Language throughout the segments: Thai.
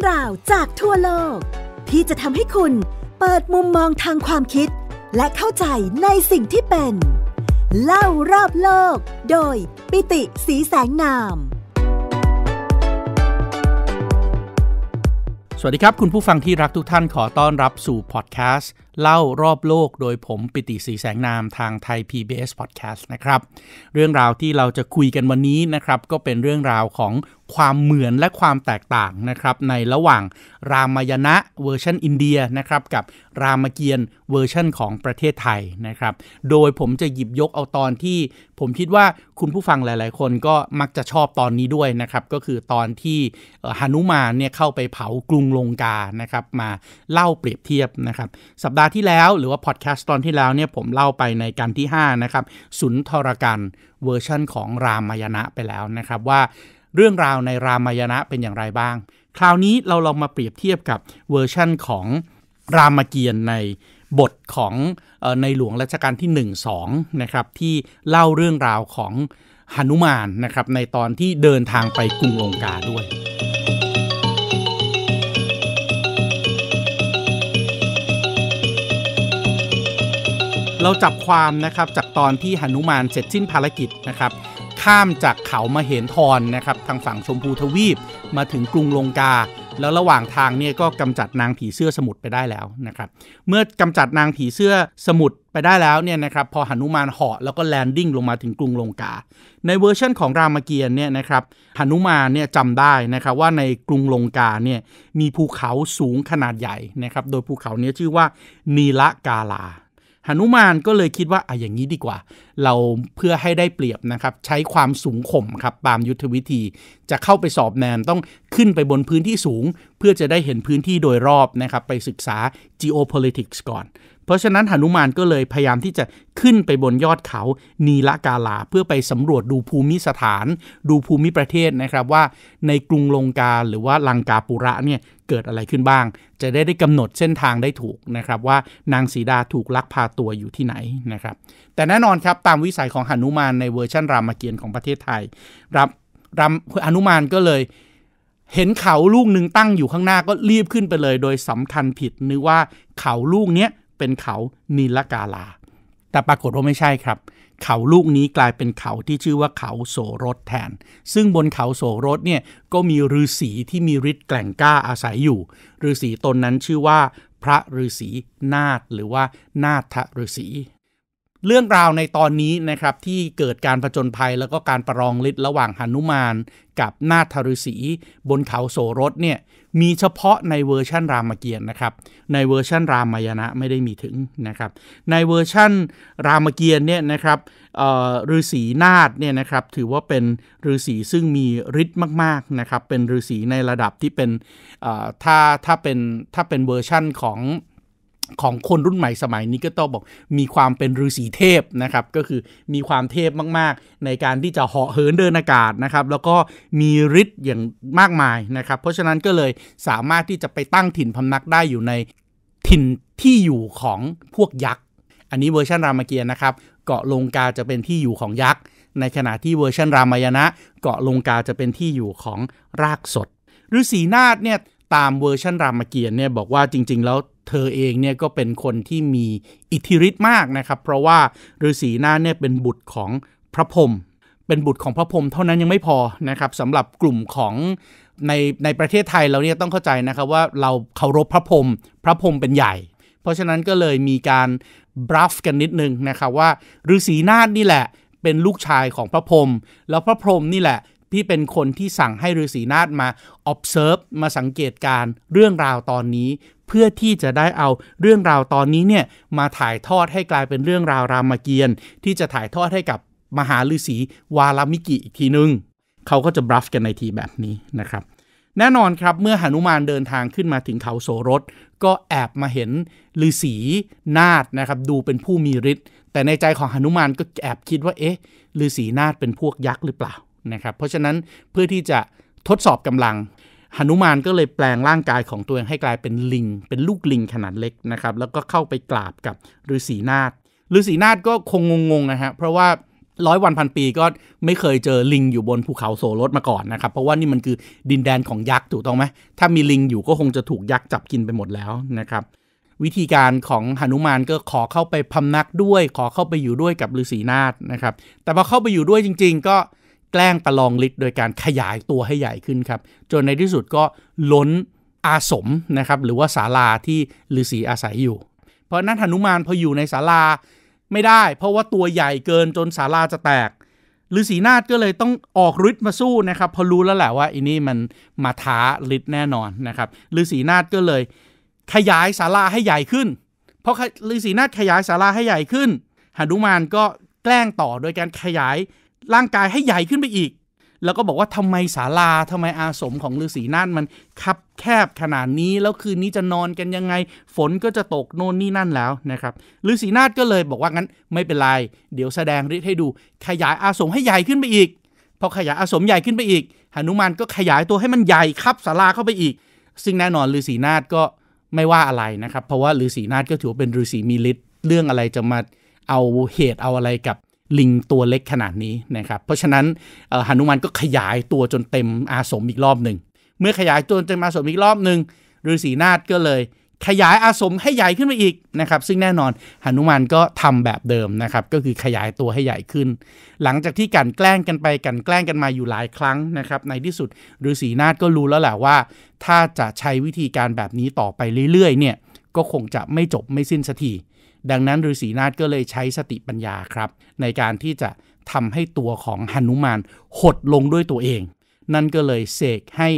รื่องราวจากทั่วโลก ที่จะทำให้คุณเปิดมุมมองทางความคิด และเข้าใจในสิ่งที่เป็น เล่ารอบโลก โดยปิติสีแสงนาม สวัสดีครับคุณผู้ฟังที่รักทุกท่านขอต้อนรับสู่พอดแคสต์เล่ารอบโลกโดยผม ปิติสีแสงนามทางไทย PBS Podcast นะครับ เรื่องราวที่เราจะคุยกันวันนี้นะครับก็เป็นเรื่องราวของความเหมือนและความแตกต่างนะครับในระหว่างรามายณะเวอร์ชันอินเดียนะครับกับรามเกียรติ์เวอร์ชันของประเทศไทยนะครับโดยผมจะหยิบยกเอาตอนที่ผมคิดว่าคุณผู้ฟังหลายๆคนก็มักจะชอบตอนนี้ด้วยนะครับก็คือตอนที่หนุมานเนี่ยเข้าไปเผากรุงลงกานะครับมาเล่าเปรียบเทียบนะครับสัปดาหห์ที่แล้วหรือว่าพอดแคสต์ตอนที่แล้วเนี่ยผมเล่าไปในการที่5นะครับสุนทรกันเวอร์ชั่นของรามายณะไปแล้วนะครับว่าเรื่องราวในรามายณะเป็นอย่างไรบ้าง คราวนี้เราลองมาเปรียบเทียบกับเวอร์ชั่นของรามเกียรติ์ในบทของในหลวงรัชกาลที่1 2นะครับที่เล่าเรื่องราวของหนุมานนะครับในตอนที่เดินทางไปกรุงลงกาด้วยเราจับความนะครับจากตอนที่หนุมานเสร็จสิ้นภารกิจนะครับข้ามจากเขามาเห็นทอนนะครับทางฝั่งชมพูทวีปมาถึงกรุงลงกา แล้วระหว่างทางเนี่ยก็กำจัดนางผีเสื้อสมุทรไปได้แล้วนะครับเมื่อกำจัดนางผีเสื้อสมุทรไปได้แล้วเนี่ยนะครับพอหนุมานเหาะแล้วก็แลนดิ้งลงมาถึงกรุงลงกา ในเวอร์ชั่นของรามเกียรติ์เนี่ยนะครับหนุมานเนี่ยจำได้นะครับว่าในกรุงลงกาเนี่ยมีภูเขาสูงขนาดใหญ่นะครับโดยภูเขาเนี้ยชื่อว่านีละกาลาหนุมานก็เลยคิดว่าอ่ะอย่างนี้ดีกว่า เราเพื่อให้ได้เปรียบนะครับ ใช้ความสูงข่มครับ ตามยุทธวิธี จะเข้าไปสอบแนมต้องขึ้นไปบนพื้นที่สูง เพื่อจะได้เห็นพื้นที่โดยรอบนะครับ ไปศึกษา geopolitics ก่อนเพราะฉะนั้นหนุมานก็เลยพยายามที่จะขึ้นไปบนยอดเขานีละกาลาเพื่อไปสำรวจดูภูมิสถาน ดูภูมิประเทศนะครับว่าในกรุงลงกาหรือว่าลังกาปุระเนี่ย เกิดอะไรขึ้นบ้าง จะได้ได้กำหนดเส้นทางได้ถูกนะครับ ว่านางสีดาถูกลักพาตัวอยู่ที่ไหนนะครับแต่แน่นอนครับตามวิสัยของหนุมานในเวอร์ชั่นรามเกียรติ์ของประเทศไทย รับรำหนุมานก็เลยเห็นเขาลูกหนึ่งตั้งอยู่ข้างหน้าก็รีบขึ้นไปเลย โดยสำคัญผิดนึกว่าเขาลูกเนี้ยเป็นเขานิลกาลา แต่ปรากฏว่าไม่ใช่ครับ เขาลูกนี้กลายเป็นเขาที่ชื่อว่าเขาโสรถแทน ซึ่งบนเขาโสรถเนี่ยก็มีฤาษีที่มีฤทธิ์แกล่งกล้าอาศัยอยู่ ฤาษีตนนั้นชื่อว่าพระฤาษีนาฏหรือว่านาฏฤาษีเรื่องราวในตอนนี้นะครับ ที่เกิดการผจญภัยแล้วก็การประลองฤทธิ์ระหว่างหนุมาน กับนาทฤษีบนเขาโสรถเนี่ยมีเฉพาะในเวอร์ชั่นรามเกียรตินะครับในเวอร์ชั่นรามายณะไม่ได้มีถึงนะครับในเวอร์ชั่นรามเกียรติเนี่ยนะครับฤษีนาฏเนี่ยนะครับถือว่าเป็นฤษีซึ่งมีฤทธิ์มากๆนะครับ เป็นฤษีในระดับที่เป็นถ้าถ้าเป็นถ้าเป็นเวอร์ชั่นของของคนรุ่นใหม่สมัยนี้ก็ต้องบอกมีความเป็นฤาษีเทพนะครับ ก็คือมีความเทพมากๆ ในการที่จะเหาะเหินเดินอากาศนะครับ แล้วก็มีฤทธิ์อย่างมากมายนะครับเพราะฉะนั้นก็เลยสามารถที่จะไปตั้งถิ่นพำนักได้อยู่ในถิ่นที่อยู่ของพวกยักษ์ อันนี้เวอร์ชันรามเกียรตินะครับ เกาะลงกาจะเป็นที่อยู่ของยักษ์ในขณะที่เวอร์ชันรามายณะเกาะลงกาจะเป็นที่อยู่ของรากสดฤาษีนาฏเนี่ยตามเวอร์ชันรามเกียรติเนี่ยบอกว่าจริง ๆแล้วเธอเองเนี่ยก็เป็นคนที่มีอิทธิฤทธิ์มากนะครับ เพราะว่าฤาษีนาเนี่ยเป็นบุตรของพระพรหม เป็นบุตรของพระพรหมเท่านั้นยังไม่พอนะครับสำหรับกลุ่มของในในประเทศไทยเราเนี่ยต้องเข้าใจนะครับว่าเราเคารพพระพรหมพระพรหมเป็นใหญ่ เพราะฉะนั้นก็เลยมีการบรัฟกันนิดนึงนะครับว่าฤาษีนาฏนี่แหละเป็นลูกชายของพระพรหมแล้วพระพรหมนี่แหละที่เป็นคนที่สั่งให้ฤาษีนาฏมา observe มาสังเกตการเรื่องราวตอนนี้เพื่อที่จะได้เอาเรื่องราวตอนนี้เนี่ยมาถ่ายทอดให้กลายเป็นเรื่องราวรามเกียรติ์ที่จะถ่ายทอดให้กับมหาฤาษีวาลามิกิอีกทีนึงเขาก็จะบรัฟกันในทีแบบนี้นะครับ แน่นอนครับเมื่อหนุมานเดินทางขึ้นมาถึงเขาโสรถก็แอบมาเห็นฤาษีนาฏนะครับดูเป็นผู้มีฤทธิ์แต่ในใจของหนุมานก็แอบคิดว่าเอ๊ะฤาษีนาฏเป็นพวกยักษ์หรือเปล่านะครับเพราะฉะนั้นเพื่อที่จะทดสอบกำลังหนุมานก็เลยแปลงร่างกายของตัวเองให้กลายเป็นลิง เป็นลูกลิงขนาดเล็กนะครับ แล้วก็เข้าไปกราบกับฤาษีนาฏฤาษีนาฏก็คงงงๆนะฮะเพราะว่าร้อยวัน พันปีก็ไม่เคยเจอลิงอยู่บนภูเขาโซรดมาก่อนนะครับ เพราะว่านี่มันคือดินแดนของยักษ์ ถูกต้องไหม ถ้ามีลิงอยู่ก็คงจะถูกยักษ์จับกินไปหมดแล้วนะครับ วิธีการของหนุมานก็ขอเข้าไปพำนักด้วย ขอเข้าไปอยู่ด้วยกับฤาษีนาฏนะครับ แต่พอเข้าไปอยู่ด้วยจริง ๆก็แกล้งประลองฤทธิ์โดยการขยายตัวให้ใหญ่ขึ้นครับจนในที่สุดก็ล้นอาสมนะครับ หรือว่าศาลาที่ฤาษีอาศัยอยู่ เพราะนั้นหนุมานพออยู่ในศาลาไม่ได้ เพราะว่าตัวใหญ่เกินจนศาลาจะแตกฤาษีนาฏก็เลยต้องออกฤทธิ์มาสู้นะครับ พอรู้แล้วแหละว่าอินี่มันมาท้าฤทธิ์แน่นอนนะครับฤาษีนาฏก็เลยขยายศาลาให้ใหญ่ขึ้น เพราะฤาษีนาฏขยายศาลาให้ใหญ่ขึ้น หนุมานก็แกล้งต่อโดยการขยายร่างกายให้ใหญ่ขึ้นไปอีก แล้วก็บอกว่าทำไมศาลาทำไมอาสมของฤาษีนั่นมันคับแคบขนาดนี้ แล้วคืนนี้จะนอนกันยังไง ฝนก็จะตกโน่นนี่นั่นแล้ว นะครับ ฤาษีนาฏก็เลยบอกว่างั้นไม่เป็นไร เดี๋ยวแสดงฤทธิ์ให้ดูขยายอาสมให้ใหญ่ขึ้นไปอีกพอขยายอาสมใหญ่ขึ้นไปอีก หนุมานก็ขยายตัวให้มันใหญ่คับศาลาเข้าไปอีกซึ่งแน่นอนฤาษีนาฏก็ไม่ว่าอะไรนะครับ เพราะว่าฤาษีนาฏก็ถือว่าเป็นฤาษีมีฤทธิ์เรื่องอะไรจะมาเอาเหตุเอาอะไรกับลิงตัวเล็กขนาดนี้นะครับเพราะฉะนั้นหนุมานก็ขยายตัวจนเต็มอาสมอีกรอบหนึ่งเมื่อขยายตัวจนเต็มอาสมอีกรอบหนึ่งฤาษีนาฏก็เลยขยายอาสมให้ใหญ่ขึ้นไปอีกนะครับ ซึ่งแน่นอนหนุมานก็ทำแบบเดิมนะครับ ก็คือขยายตัวให้ใหญ่ขึ้น หลังจากที่กันแกล้งกันไปกันแกล้งกันมาอยู่หลายครั้งนะครับในที่สุดฤาษีนาฏก็รู้แล้วแหละว่า ถ้าจะใช้วิธีการแบบนี้ต่อไปเรื่อยๆเนี่ยก็คงจะไม่จบไม่สิ้นสักทีดังนั้นฤาษีนาฏก็เลยใช้สติปัญญาครับ ในการที่จะทำให้ตัวของหนุมานหดลงด้วยตัวเอง นั่นก็เลยเสกให้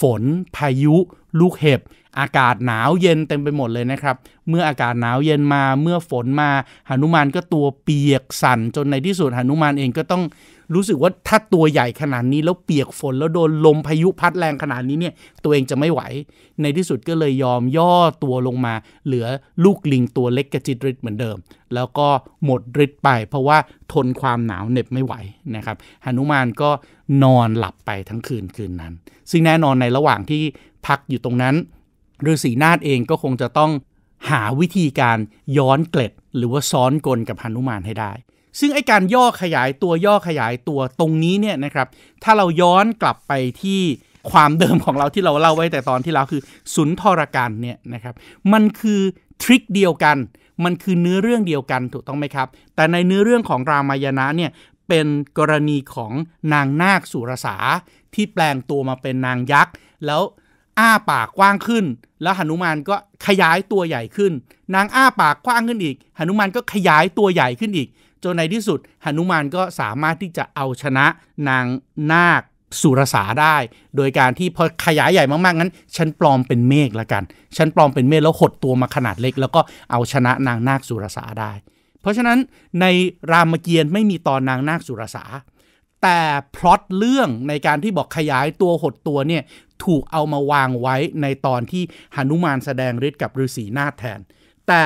ฝน พายุ ลูกเห็บ อากาศหนาวเย็นเต็มไปหมดเลยนะครับ เมื่ออากาศหนาวเย็นมาเมื่อฝนมาหนุมานก็ตัวเปียกสั่นจนในที่สุดหนุมานเองก็ต้องรู้สึกว่าถ้าตัวใหญ่ขนาดนี้แล้วเปียกฝนแล้วโดนลมพายุพัดแรงขนาดนี้เนี่ยตัวเองจะไม่ไหว ในที่สุดก็เลยยอมย่อตัวลงมาเหลือลูกลิงตัวเล็กกระจิตริดเหมือนเดิม แล้วก็หมดฤทธิ์ไปเพราะว่าทนความหนาวเหน็บไม่ไหวนะครับหนุมานก็นอนหลับไปทั้งคืนคืนนั้นซึ่งแน่นอนในระหว่างที่พักอยู่ตรงนั้นฤาษีนาฏเองก็คงจะต้องหาวิธีการย้อนเกล็ด หรือว่าซ้อนกลกับหนุมานให้ได้ซึ่งไอการย่อขยายตัวย่อขยายตัวตรงนี้เนี่ยนะครับ ถ้าเราย้อนกลับไปที่ความเดิมของเราที่เราเล่าไว้แต่ตอนที่เราคือสุนทรการเนี่ยนะครับ มันคือทริคเดียวกัน มันคือเนื้อเรื่องเดียวกันถูกต้องไหมครับ แต่ในเนื้อเรื่องของรามายณะเนี่ยเป็นกรณีของนางนาคสุรสาที่แปลงตัวมาเป็นนางยักษ์แล้วอ้าปากกว้างขึ้น แล้วหนุมานก็ขยายตัวใหญ่ขึ้น นางอ้าปากกว้างขึ้นอีกหนุมานก็ขยายตัวใหญ่ขึ้นอีกจนในที่สุดหนุมานก็สามารถที่จะเอาชนะนางนาคสุรสาได้ โดยการที่พอขยายใหญ่มากๆ งั้น ฉันปลอมเป็นเมฆละกันฉันปลอมเป็นเมฆแล้วหดตัวมาขนาดเล็ก แล้วก็เอาชนะนางนาคสุรสาได้ เพราะฉะนั้นในรามเกียรติ์ไม่มีตอนนางนาคสุรสา แต่พล็อตเรื่องในการที่บอกขยายตัวหดตัวเนี่ยถูกเอามาวางไว้ในตอนที่หนุมานแสดงฤทธิ์กับฤาษีนาถแทน แต่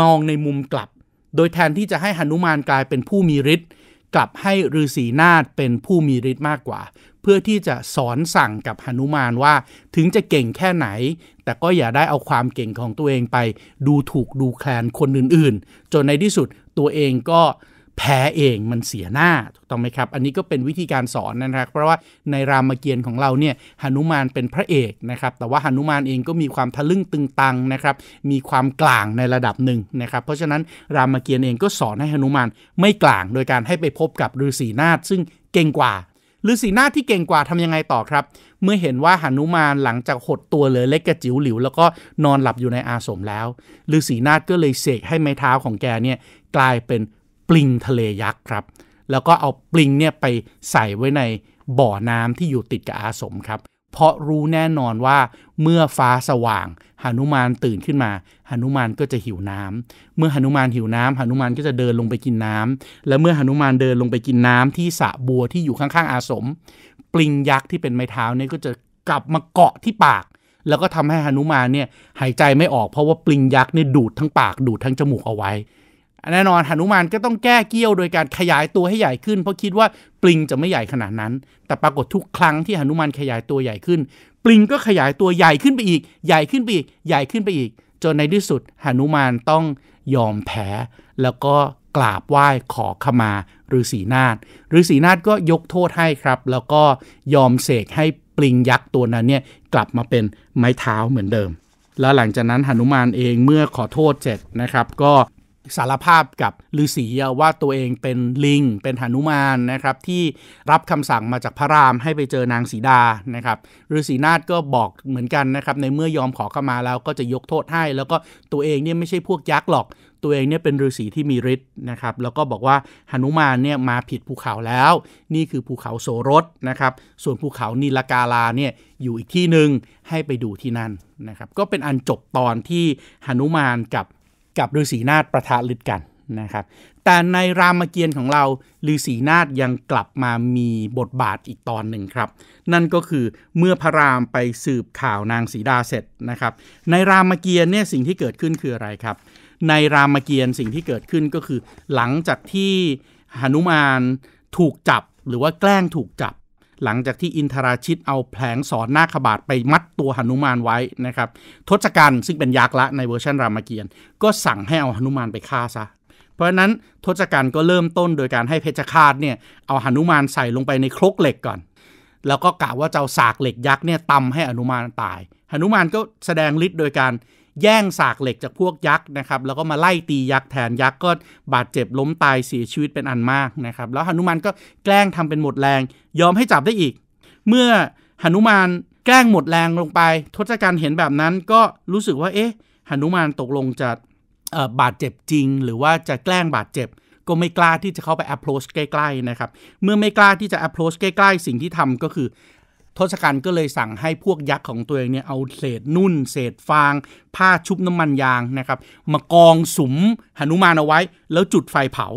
มองในมุมกลับโดยแทนที่จะให้หนุมานกลายเป็นผู้มีฤทธิ์กลับให้ฤาษีนาฏเป็นผู้มีฤทธิ์มากกว่า เพื่อที่จะสอนสั่งกับหนุมานว่าถึงจะเก่งแค่ไหน แต่ก็อย่าได้เอาความเก่งของตัวเองไปดูถูกดูแคลนคนอื่นๆ จนในที่สุดตัวเองก็แพ้เองมันเสียหน้าถูกต้องไหมครับ อันนี้ก็เป็นวิธีการสอนนะครับ เพราะว่าในรามเกียรติ์ของเราเนี่ยหนุมานเป็นพระเอกนะครับ แต่ว่าหนุมานเองก็มีความทะลึ่งตึงตังนะครับ มีความกลางในระดับหนึ่งนะครับ เพราะฉะนั้นรามเกียรติ์เองก็สอนให้หนุมานไม่กลางโดยการให้ไปพบกับฤาษีนาถซึ่งเก่งกว่าฤาษีนาถที่เก่งกว่าทำยังไงต่อครับ เมื่อเห็นว่าหนุมานหลังจากหดตัวเลยเล็กกระจิ๋วหลิวแล้วก็นอนหลับอยู่ในอาสมแล้วฤาษีนาถก็เลยเสกให้ไม้เท้าของแกเนี่ยกลายเป็นปลิงทะเลยักษ์ครับ แล้วก็เอาปลิงเนี่ยไปใส่ไว้ในบ่อน้ำที่อยู่ติดกับอาสมครับ เพราะรู้แน่นอนว่าเมื่อฟ้าสว่างหนุมานตื่นขึ้นมาหนุมานก็จะหิวน้ำ เมื่อหนุมานหิวน้ำหนุมานก็จะเดินลงไปกินน้ำ และเมื่อหนุมานเดินลงไปกินน้ำที่สระบัวที่อยู่ข้าง ๆ อาสม ปลิงยักษ์ที่เป็นไม้เท้าเนี่ยก็จะกลับมาเกาะที่ปาก แล้วก็ทำให้หนุมานเนี่ยหายใจไม่ออกเพราะว่าปลิงยักษ์เนี่ยดูดทั้งปากดูดทั้งจมูกเอาไว้แน่นอนหนุมานก็ต้องแก้เกี้ยวโดยการขยายตัวให้ใหญ่ขึ้นเพราะคิดว่าปลิงจะไม่ใหญ่ขนาดนั้น แต่ปรากฏทุกครั้งที่หนุมานขยายตัวใหญ่ขึ้นปลิงก็ขยายตัวใหญ่ขึ้นไปอีกใหญ่ขึ้นไปอีกใหญ่ขึ้นไปอีก จนในที่สุดหนุมานต้องยอมแพ้แล้วก็กราบไหว้ขอขมาฤาษีนาฏฤาษีนาฏก็ยกโทษให้ครับแล้วก็ยอมเสกให้ปลิงยักษ์ตัวนั้นเนี่ยกลับมาเป็นไม้เท้าเหมือนเดิม แล้วหลังจากนั้นหนุมานเองเมื่อขอโทษเสร็จนะครับก็สารภาพกับฤาษีว่าตัวเองเป็นลิงเป็นหนุมานนะครับที่รับคำสั่งมาจากพระรามให้ไปเจอนางสีดานะครับฤาษีนาฏก็บอกเหมือนกันนะครับในเมื่อยอมขอเข้ามาแล้วก็จะยกโทษให้ แล้วก็ตัวเองเนี่ยไม่ใช่พวกยักษ์หรอก ตัวเองเนี่ยเป็นฤาษีที่มีฤทธิ์นะครับแล้วก็บอกว่าหนุมานเนี่ยมาผิดภูเขาแล้ว นี่คือภูเขาโสรสนะครับส่วนภูเขานิลกาลาเนี่ยอยู่อีกที่หนึ่งให้ไปดูที่นั่นนะครับก็เป็นอันจบตอนที่หนุมานกับกับฤาษีนาฏประทะลึดกันนะครับ แต่ในรามเกียรติ์ของเราฤาษีนาฏยังกลับมามีบทบาทอีกตอนหนึ่งครับนั่นก็คือเมื่อพระรามไปสืบข่าวนางสีดาเสร็จนะครับ ในรามเกียรติ์เนี่ยสิ่งที่เกิดขึ้นคืออะไรครับ ในรามเกียรติ์สิ่งที่เกิดขึ้นก็คือ หลังจากที่หนุมานถูกจับหรือว่าแกล้งถูกจับหลังจากที่อินทราชิต เอาแผลงสอนหน้าขบาด ไปมัดตัวหนุมานไว้นะครับทศกัณฐ์ซึ่งเป็นยักษ์ละในเวอร์ชันรามเกียรติ์ก็สั่งให้เอาหนุมานไปฆ่าซะ เพราะนั้นทศกัณฐ์ก็เริ่มต้นโดยการให้เพชฌฆาตเนี่ย เอาหนุมานใส่ลงไปในครกเหล็กก่อน แล้วก็กะว่าจะเอาสากเหล็กยักษ์เนี่ยตำให้อนุมานตาย หนุมานก็แสดงฤทธิ์โดยการแย่งสากเหล็กจากพวกยักษ์นะครับแล้วก็มาไล่ตียักษ์แทนยักษ์ก็บาดเจ็บล้มตายเสียชีวิตเป็นอันมากนะครับแล้วหนุมานก็แกล้งทำเป็นหมดแรงยอมให้จับได้อีก เมื่อหนุมานแกล้งหมดแรงลงไปทศกัณฐ์เห็นแบบนั้นก็รู้สึกว่าเอ๊ะหนุมานตกลงจะบาดเจ็บจริงหรือว่าจะแกล้งบาดเจ็บ ก็ไม่กล้าที่จะเข้าไป approach ใกล้ๆนะครับเมื่อไม่กล้าที่จะ approach ใกล้ๆสิ่งที่ทำก็คือทศกัณฐ์ก็เลยสั่งให้พวกยักษ์ของตัวเองเนี่ยเอาเศษนุ่น เศษฟาง ผ้าชุบน้ำมันยางนะครับมากองสุมหนุมานเอาไว้แล้วจุดไฟเผา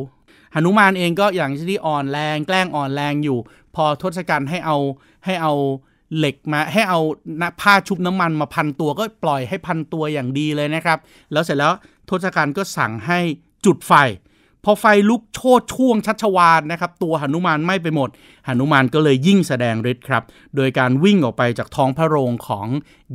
หนุมานเองก็อย่างที่อ่อนแรงแกล้งอ่อนแรงอยู่ พอทศกัณฐ์ให้เอาให้เอาเหล็กมาให้เอาผ้าชุบน้ำมันมาพันตัวก็ปล่อยให้พันตัวอย่างดีเลยนะครับ แล้วเสร็จแล้วทศกัณฐ์ก็สั่งให้จุดไฟพอไฟลุกโชดช่วงชัชวานนะครับ ตัวหนุมานไม่ไปหมดหนุมานก็เลยยิ่งแสดงฤทธิ์ครับ โดยการวิ่งออกไปจากท้องพระโรงของ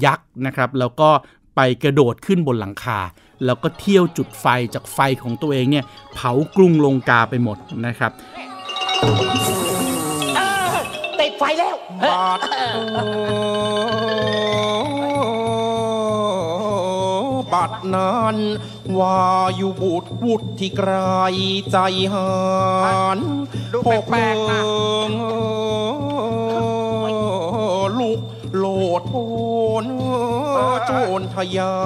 ยักษ์นะครับ แล้วก็ไปกระโดดขึ้นบนหลังคา แล้วก็เที่ยวจุดไฟจากไฟของตัวเองเนี่ยเผากรุงลงกาไปหมดนะครับติดไฟแล้วตินั้นว่าอยู่บุตรวุฒิไกรใจหานดกแปลงลูกโหลดโอนจูนทยา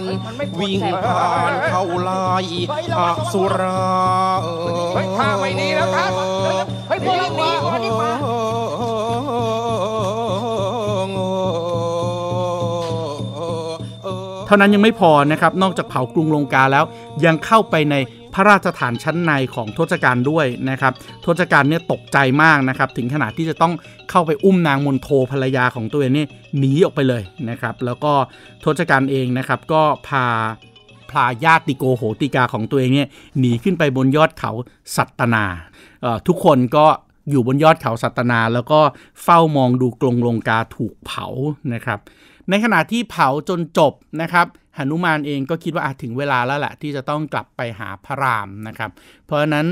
น วิ่งผ่านเข้าลายอสุราเฮ้ยข้าไม่ดีแล้วครับเฮ้ยพวกเราดีกว่านดีกว่าท่านั้นยังไม่พอนะครับนอกจากเผากรุงลงกาแล้ว ยังเข้าไปในพระราชฐานชั้นในของทศกัณฐ์ด้วยนะครับทศกัณฐ์เนี่ยตกใจมากนะครับ ถึงขนาดที่จะต้องเข้าไปอุ้มนางมนโทภรรยาของตัวเองนี่หนีออกไปเลยนะครับ แล้วก็ทศกัณฐ์เองนะครับ ก็พาพาญาติโกโหติกาของตัวเองเนี่ยหนีขึ้นไปบนยอดเขาสัตนาทุกคนก็อยู่บนยอดเขาสัตนา แล้วก็เฝ้ามองดูกรงลงกาถูกเผานะครับในขณะที่เผาจนจบนะครับ หนุมานเองก็คิดว่าอาจถึงเวลาแล้วแหละที่จะต้องกลับไปหาพระรามนะครับ เพราะนั้น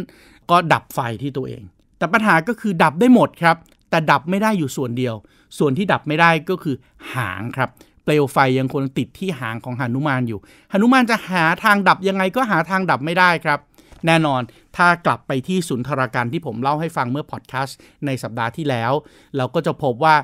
ก็ดับไฟที่ตัวเอง แต่ปัญหาก็คือดับได้หมดครับ แต่ดับไม่ได้อยู่ส่วนเดียว ส่วนที่ดับไม่ได้ก็คือหางครับ เปลวไฟยังคงติดที่หางของหนุมานอยู่ หนุมานจะหาทางดับยังไงก็หาทางดับไม่ได้ครับ แน่นอนถ้ากลับไปที่สุนทรการที่ผมเล่าให้ฟังเมื่อพอดแคสต์ในสัปดาห์ที่แล้ว เราก็จะพบว่า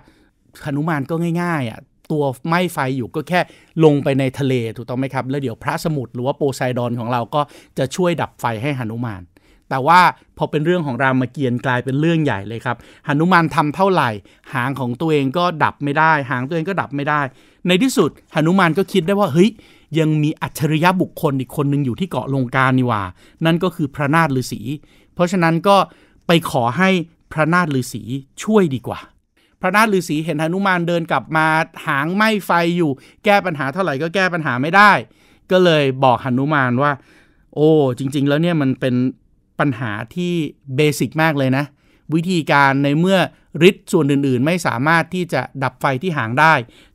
หนุมานก็ง่ายๆอ่ะตัวไหม้ไฟอยู่ก็แค่ลงไปในทะเลถูกต้องไหมครับ แล้วเดี๋ยวพระสมุทรหรือว่าโปไซดอนของเราก็จะช่วยดับไฟให้หนุมาน แต่ว่าพอเป็นเรื่องของรามเกียรติ์กลายเป็นเรื่องใหญ่เลยครับหนุมานทำเท่าไหร่ หางของตัวเองก็ดับไม่ได้ หางตัวเองก็ดับไม่ได้ ในที่สุดหนุมานก็คิดได้ว่าเฮ้ยยังมีอัจฉริยะบุคคลอีกคนหนึ่งอยู่ที่เกาะลงการนี่ว่านั่นก็คือพระนาฏฤาษีเพราะฉะนั้นก็ไปขอให้พระนาฏฤาษีช่วยดีกว่าพระนาฏฤาษีเห็นหนุมานเดินกลับมาหางไหม้ไฟอยู่ แก้ปัญหาเท่าไหร่ก็แก้ปัญหาไม่ได้ ก็เลยบอกหนุมานว่า โอ้จริงๆ แล้วเนี่ยมันเป็นปัญหาที่เบสิกมากเลยนะ วิธีการในเมื่อฤทธิ์ส่วนอื่นๆ ไม่สามารถที่จะดับไฟที่หางได้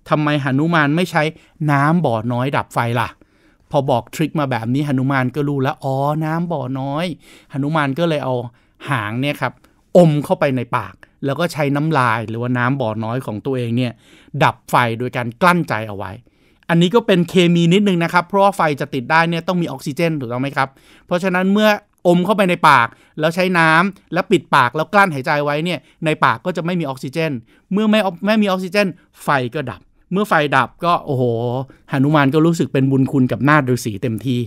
ทำไมหนุมานไม่ใช้น้ำบ่อน้อยดับไฟล่ะ พอบอกทริคมาแบบนี้หนุมานก็รู้แล้วอ๋อน้ำบ่อน้อยหนุมานก็เลยเอา หางเนี่ยครับ อมเข้าไปในปากแล้วก็ใช้น้ำลายหรือว่าน้ำบ่อน้อยของตัวเองเนี่ยดับไฟโดยการกลั้นใจเอาไว้ อันนี้ก็เป็นเคมีนิดนึงนะครับเพราะว่าไฟจะติดได้เนี่ยต้องมีออกซิเจนถูกต้องไหมครับ เพราะฉะนั้นเมื่ออมเข้าไปในปากแล้วใช้น้ำ แล้วปิดปากแล้วกลั้นหายใจไว้เนี่ยในปากก็จะไม่มีออกซิเจน เมื่อไม่ไม่มีออกซิเจน ไฟก็ดับเมื่อไฟดับก็โอ้โหหนุมานก็รู้สึกเป็นบุญคุณกับนาฏฤาษีเต็มที่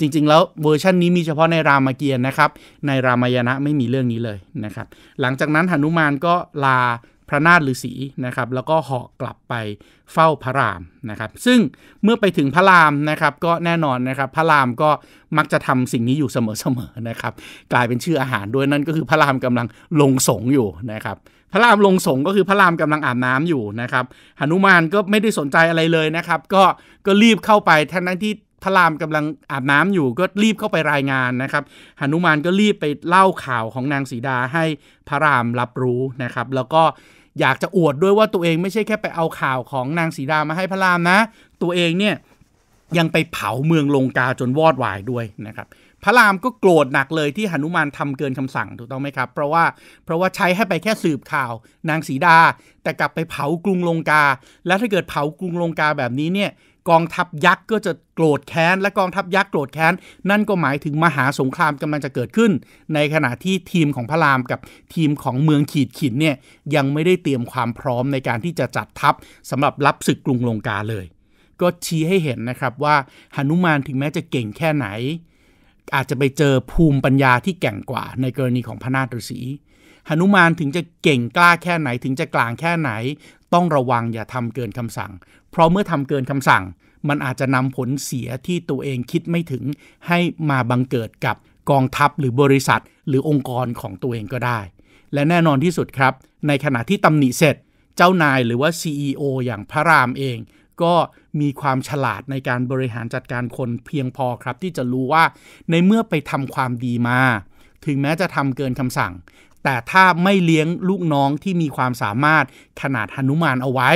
จริงๆ แล้วเวอร์ชันนี้มีเฉพาะในรามเกียรตินะครับในรามยานะไม่มีเรื่องนี้เลยนะครับหลังจากนั้นหนุมานก็ลาพระนาฏฤาษีนะครับแล้วก็เหาะกลับไปเฝ้าพระรามนะครับซึ่งเมื่อไปถึงพระรามนะครับก็แน่นอนนะครับพระรามก็มักจะทำสิ่งนี้อยู่เสมอๆนะครับกลายเป็นชื่ออาหารด้วยนั่นก็คือพระรามกำลังลงสงอยู่นะครับพระรามลงสงก็คือพระรามกำลังอาบน้ำอยู่นะครับหนุมานก็ไม่ได้สนใจอะไรเลยนะครับก็ก็รีบเข้าไปทั้งนั้นที่พระรามกำลังอาบน้ำอยู่ก็รีบเข้าไปรายงานนะครับหนุมานก็รีบไปเล่าข่าวของนางสีดาให้พระรามรับรู้นะครับ แล้วก็อยากจะอวดด้วยว่าตัวเองไม่ใช่แค่ไปเอาข่าวของนางสีดามาให้พระรามนะ ตัวเองเนี่ยยังไปเผาเมืองลงกาจนวอดวายด้วยนะครับพระรามก็โกรธหนักเลยที่หนุมานทำเกินคำสั่งถูกต้องไหมครับ เพราะว่าเพราะว่าใช้ให้ไปแค่สืบข่าว นางสีดา แต่กลับไปเผากรุงลงกา และถ้าเกิดเผากรุงลงกาแบบนี้เนี่ยกองทัพยักษ์ก็จะโกรธแค้นและกองทัพยักษ์โกรธแค้นนั่นก็หมายถึงมหาสงครามกำลังจะเกิดขึ้น ในขณะที่ทีมของพระรามกับทีมของเมืองขีดขินเนี่ยยังไม่ได้เตรียมความพร้อมในการที่จะจัดทัพสำหรับรับศึกกรุงลงกาเลย ก็ชี้ให้เห็นนะครับว่าหนุมานถึงแม้จะเก่งแค่ไหนอาจจะไปเจอภูมิปัญญาที่แก่งกว่าในกรณีของพระนาฏฤษีหนุมานถึงจะเก่งกล้าแค่ไหนถึงจะกลางแค่ไหน ต้องระวังอย่าทำเกินคำสั่ง เพราะเมื่อทำเกินคำสั่ง มันอาจจะนำผลเสียที่ตัวเองคิดไม่ถึงให้มาบังเกิดกับกองทัพหรือบริษัทหรือองค์กรของตัวเองก็ได้ และแน่นอนที่สุดครับ ในขณะที่ตำหนิเสร็จ เจ้านายหรือว่า CEO อย่างพระรามเองก็มีความฉลาดในการบริหารจัดการคนเพียงพอครับที่จะรู้ว่าในเมื่อไปทำความดีมา ถึงแม้จะทำเกินคำสั่ง แต่ถ้าไม่เลี้ยงลูกน้องที่มีความสามารถขนาดหนุมานเอาไว้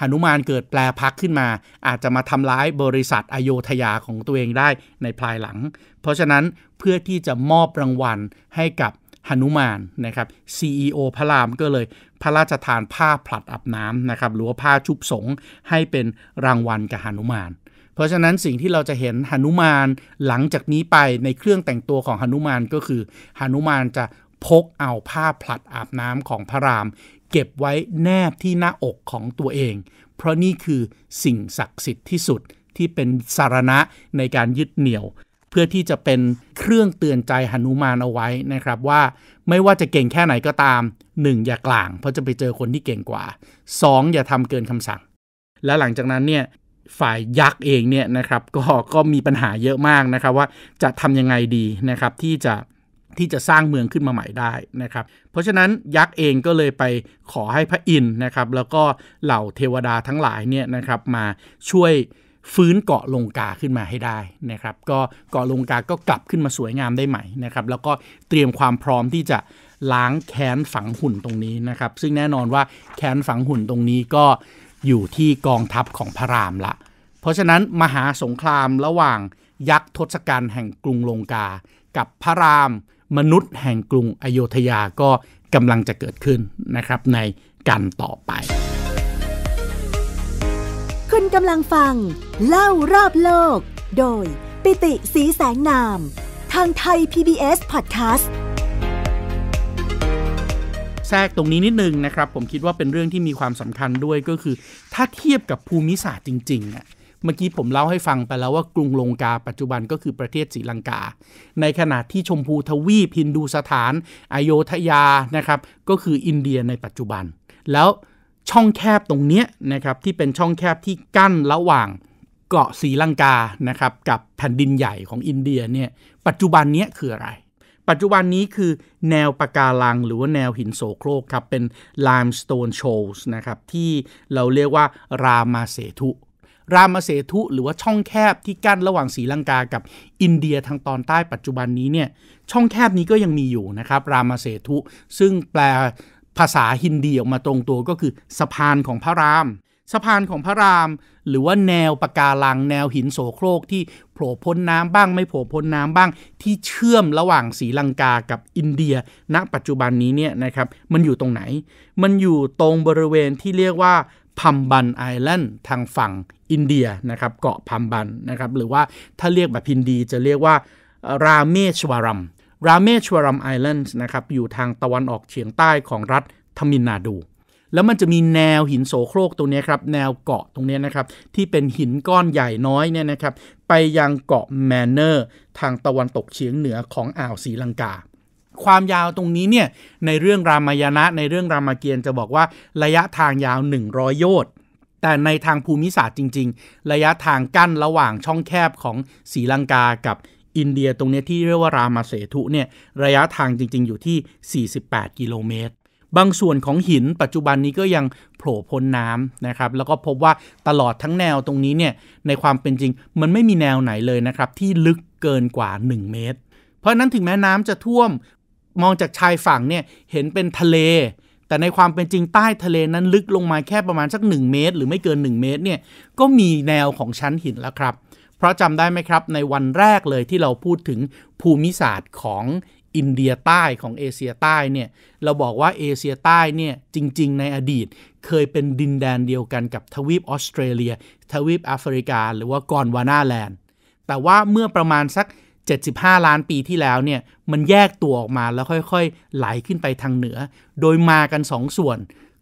หนุมานเกิดแปลพักขึ้นมา อาจจะมาทำร้ายบริษัทอโยธยาของตัวเองได้ในภายหลัง เพราะฉะนั้นเพื่อที่จะมอบรางวัลให้กับหนุมานนะครับ CEO พระรามก็เลยพระราชทานผ้าผลัดอาบน้ำนะครับหรือว่าผ้าชุบสงให้เป็นรางวัลกับหนุมาน เพราะฉะนั้นสิ่งที่เราจะเห็นหนุมานหลังจากนี้ไปในเครื่องแต่งตัวของหนุมานก็คือหนุมานจะพกเอาผ้าผลัดอาบน้ำของพระรามเก็บไว้แนบที่หน้าอกของตัวเอง เพราะนี่คือสิ่งศักดิ์สิทธิ์ที่สุดที่เป็นสารณะในการยึดเหนี่ยวเพื่อที่จะเป็นเครื่องเตือนใจหนุมานเอาไว้นะครับว่าไม่ว่าจะเก่งแค่ไหนก็ตาม 1. อย่ากลาง เพราะจะไปเจอคนที่เก่งกว่า 2. อย่าทำเกินคำสั่ง และหลังจากนั้นเนี่ยฝ่ายยักษ์เองเนี่ยนะครับก็ก็มีปัญหาเยอะมากนะครับว่าจะทํำยังไงดีนะครับที่จะที่จะสร้างเมืองขึ้นมาใหม่ได้นะครับเพราะฉะนั้นยักษ์เองก็เลยไปขอให้พระอินทร์นะครับแล้วก็เหล่าเทวดาทั้งหลายเนี่ยนะครับมาช่วยฟื้นเกาะลงกาขึ้นมาให้ได้นะครับ ก็เกาะลงกาก็กลับขึ้นมาสวยงามได้ใหม่นะครับแล้วก็เตรียมความพร้อมที่จะล้างแค้นฝังหุ่นตรงนี้นะครับ ซึ่งแน่นอนว่าแค้นฝังหุ่นตรงนี้ก็อยู่ที่กองทัพของพระรามละเพราะฉะนั้นมหาสงครามระหว่างยักษ์ทศกัณฐ์แห่งกรุงลงกา กับพระรามมนุษย์แห่งกรุงอโยธยาก็กำลังจะเกิดขึ้นนะครับในกันต่อไปกำลังฟังเล่ารอบโลก โดยปิติสีแสงนาม ทางไทย PBS Podcast แทรกตรงนี้นิดนึงนะครับ ผมคิดว่าเป็นเรื่องที่มีความสำคัญด้วยก็คือถ้าเทียบกับภูมิศาสตร์จริง ๆ อ่ะ เมื่อกี้ผมเล่าให้ฟังไปแล้วว่ากรุงลงกาปัจจุบันก็คือประเทศศรีลังกา ในขณะที่ชมพูทวีปฮินดูสถาน อโยธยานะครับ ก็คืออินเดียในปัจจุบันแล้วช่องแคบตรงนี้นะครับที่เป็นช่องแคบที่กั้นระหว่างเกาะสีลังกานะครับกับแผ่นดินใหญ่ของอินเดียเนี่ยปัจจุบันนี้คืออะไร ปัจจุบันนี้คือแนวปะการังหรือว่าแนวหินโสโครกครับเป็น limestone shoals นะครับที่เราเรียกว่ารามาเสทุ รามาเสทุหรือว่าช่องแคบที่กั้นระหว่างสีลังกากับอินเดียทางตอนใต้ปัจจุบันนี้เนี่ยช่องแคบนี้ก็ยังมีอยู่นะครับ รามาเสทุซึ่งแปลภาษาฮินดีออกมาตรงตัวก็คือสะพานของพระราม สะพานของพระราม หรือว่าแนวปะการังแนวหินโสโครกที่โผล่พ้นน้ำบ้างไม่โผล่พ้นน้ำบ้างที่เชื่อมระหว่างศรีลังกากับอินเดียณปัจจุบันนี้เนี่ยนะครับมันอยู่ตรงไหน มันอยู่ตรงบริเวณที่เรียกว่าพัมบันไอแลนด์ทางฝั่งอินเดียนะครับเกาะพัมบันนะครับหรือว่าถ้าเรียกแบบพินดีจะเรียกว่าราเมชวารัมรามเมชวรัมไอแลนด์นะครับอยู่ทางตะวันออกเฉียงใต้ของรัฐ ทมินนาดู แล้วมันจะมีแนวหินโสโครกตรงนี้ครับ แนวเกาะตรงนี้นะครับ ที่เป็นหินก้อนใหญ่น้อยเนี่ยนะครับไปยังเกาะแมนเนอร์ ทางตะวันตกเฉียงเหนือของอ่าวศรีลังกา ความยาวตรงนี้เนี่ย ในเรื่องรามายณะในเรื่องรามเกียรติ์จะบอกว่าระยะทางยาว 100 โยชน์แต่ในทางภูมิศาสตร์จริงๆ ระยะทางกั้นระหว่างช่องแคบของศรีลังกากับอินเดียตรงนี้ที่เรียกว่า รามาเสทุเนี่ยระยะทางจริง ๆ อยู่ที่ 48 กิโลเมตร บางส่วนของหินปัจจุบันนี้ก็ยังโผล่พ้นน้ำนะครับ แล้วก็พบว่าตลอดทั้งแนวตรงนี้เนี่ยในความเป็นจริงมันไม่มีแนวไหนเลยนะครับที่ลึกเกินกว่า 1 เมตร เพราะนั้นถึงแม้น้ำจะท่วมมองจากชายฝั่งเนี่ยเห็นเป็นทะเล แต่ในความเป็นจริงใต้ทะเลนั้นลึกลงมาแค่ประมาณสัก 1 เมตร หรือไม่เกิน 1 เมตรเนี่ยก็มีแนวของชั้นหินแล้วครับเพราะจำได้ไหมครับ ในวันแรกเลยที่เราพูดถึงภูมิศาสตร์ของอินเดียใต้ของเอเชียใต้เนี่ยเราบอกว่าเอเชียใต้เนี่ยจริงๆ ในอดีตเคยเป็นดินแดนเดียวกันกับทวีปออสเตรเลีย ทวีปแอฟริกาหรือว่ากอนวานาแลนด์แต่ว่าเมื่อประมาณสัก 75 ล้านปีที่แล้วเนี่ย มันแยกตัวออกมาแล้วค่อยๆไหลขึ้นไปทางเหนือ โดยมากัน2สส่วน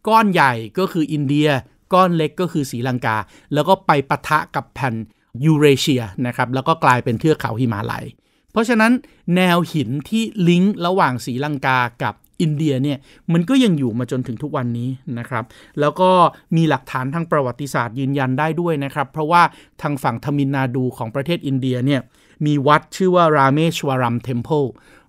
ก้อนใหญ่ก็คืออินเดียก้อนเล็กก็คือศรีลังกา แล้วก็ไปปะทะกับแผ่นยูเรเชียนะครับแล้วก็กลายเป็นเทือกเขาหิมาลัย เพราะฉะนั้นแนวหินที่ลิงก์ระหว่างสีลังกากับอินเดียเนี่ยมันก็ยังอยู่มาจนถึงทุกวันนี้นะครับแล้วก็มีหลักฐานทางประวัติศาสตร์ยืนยันได้ด้วยนะครับเพราะว่าทางฝั่งทมินนาดูของประเทศอินเดียเนี่ยมีวัดชื่อว่ารามชวารัมเทมเพล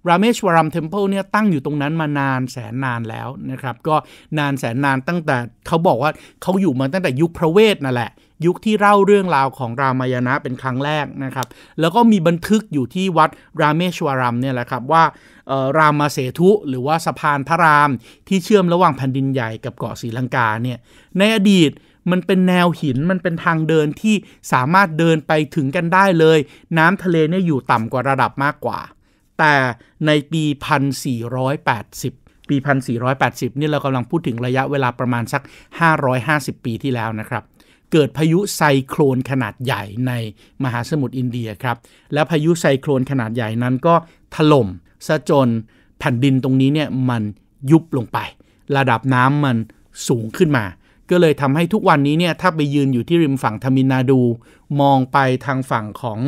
รามชวารัมเทมเพลเนี่ยตั้งอยู่ตรงนั้นมานานแสนนานแล้วนะครับก็นานแสนนานตั้งแต่เขาบอกว่าเขาอยู่มาตั้งแต่ยุคพระเวทนั่นแหละยุคที่เล่าเรื่องราวของรามายณะเป็นครั้งแรกนะครับ แล้วก็มีบันทึกอยู่ที่วัดรามเมชวรัมเนี่ยแหละครับว่ารามมาเสทุหรือว่าสะพานพระรามที่เชื่อมระหว่างแผ่นดินใหญ่กับเกาะศรีลังกาเนี่ยในอดีตมันเป็นแนวหินมันเป็นทางเดินที่สามารถเดินไปถึงกันได้เลย น้ำทะเลเนี่ยอยู่ต่ำกว่าระดับมากกว่าแต่ในปี1480ปี1480นี่เรากำลังพูดถึงระยะเวลาประมาณสัก 550 ปีที่แล้วนะครับเกิดพายุไซโครนขนาดใหญ่ในมหาสมุทรอินเดียครับและพายุไซโครนขนาดใหญ่นั้นก็ถล่มซะจน แผ่นดินตรงนี้เนี่ยมันยุบลงไป ระดับน้ำมันสูงขึ้นมา ก็เลยทำให้ทุกวันนี้เนี่ยถ้าไปยืนอยู่ที่ริมฝั่งทมินาดู มองไปทางฝั่งของ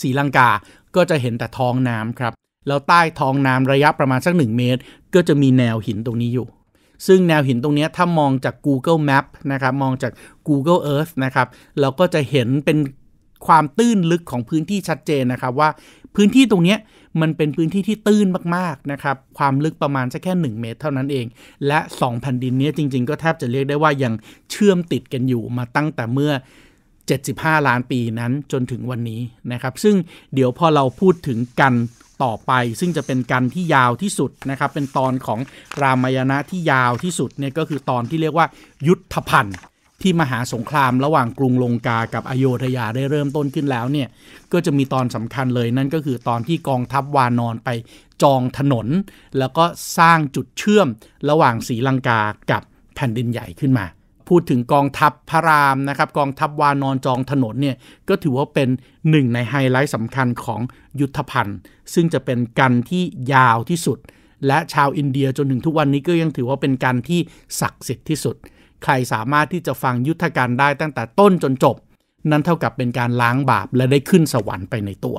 ศรีลังกาก็จะเห็นแต่ท้องน้ำครับแล้วใต้ท้องน้ำระยะประมาณสัก1เมตร ก็จะมีแนวหินตรงนี้อยู่ซึ่งแนวหินตรงนี้ถ้ามองจาก Google Map นะครับ มองจาก Google Earth นะครับ เราก็จะเห็นเป็นความตื้นลึกของพื้นที่ชัดเจนนะครับว่าพื้นที่ตรงนี้มันเป็นพื้นที่ที่ตื้นมากๆ นะครับ ความลึกประมาณแค่ 1 เมตรเท่านั้นเอง และ2แผ่นดินนี้จริงๆ ก็แทบจะเรียกได้ว่ายังเชื่อมติดกันอยู่มาตั้งแต่เมื่อ75 ล้านปีนั้นจนถึงวันนี้ นะ ครับ ซึ่งเดี๋ยว พอเราพูดถึงกันต่อไป ซึ่งจะเป็น กัน ที่ยาวที่สุด นะ ครับ เป็นตอนของรามายณะที่ยาวที่สุด เนี่ยก็คือตอนที่เรียกว่า ยุทธพันธ์ที่มหาสงครามระหว่างกรุงลงกากับอโยธยาได้เริ่มต้นขึ้นแล้วเนี่ยก็จะมีตอนสำคัญเลยนั่นก็คือตอนที่กองทัพวานอนไปจองถนน แล้วก็สร้างจุดเชื่อมระหว่างศรีลังกากับแผ่นดินใหญ่ขึ้นมาพูดถึงกองทัพพระรามนะครับกองทัพวานอนจองถนนเนี่ยก็ถือว่าเป็นหนึ่ง ในไฮไลท์สำคัญของยุทธภัณฑ์ซึ่งจะเป็นกันที่ยาวที่สุด และชาวอินเดียจนถึงทุกวันนี้ก็ยังถือว่าเป็นการที่ศักดิ์สิทธิ์ที่สุด ใครสามารถที่จะฟังยุทธการได้ตั้งแต่ต้นจนจบ นั้นเท่ากับเป็นการล้างบาปและได้ขึ้นสวรรค์ไปในตัว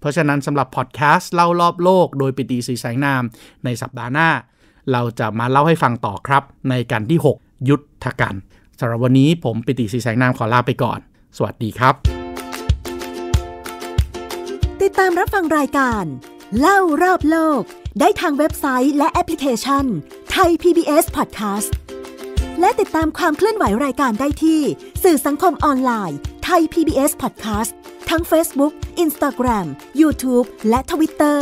เพราะฉะนั้นสำหรับพอดแคสต์เล่ารอบโลกโดยปิติสีแสงนามในสัปดาห์หน้า เราจะมาเล่าให้ฟังต่อครับในการที่ 6ยุทธการ สำหรับวันนี้ผมปิติศรีแสงนามขอลาไปก่อน สวัสดีครับ ติดตามรับฟังรายการ เล่ารอบโลก ได้ทางเว็บไซต์และแอปพลิเคชันไทย PBS Podcast และติดตามความเคลื่อนไหวรายการได้ที่สื่อสังคมออนไลน์ ไทย PBS Podcast ทั้ง Facebook, Instagram, YouTube และ Twitter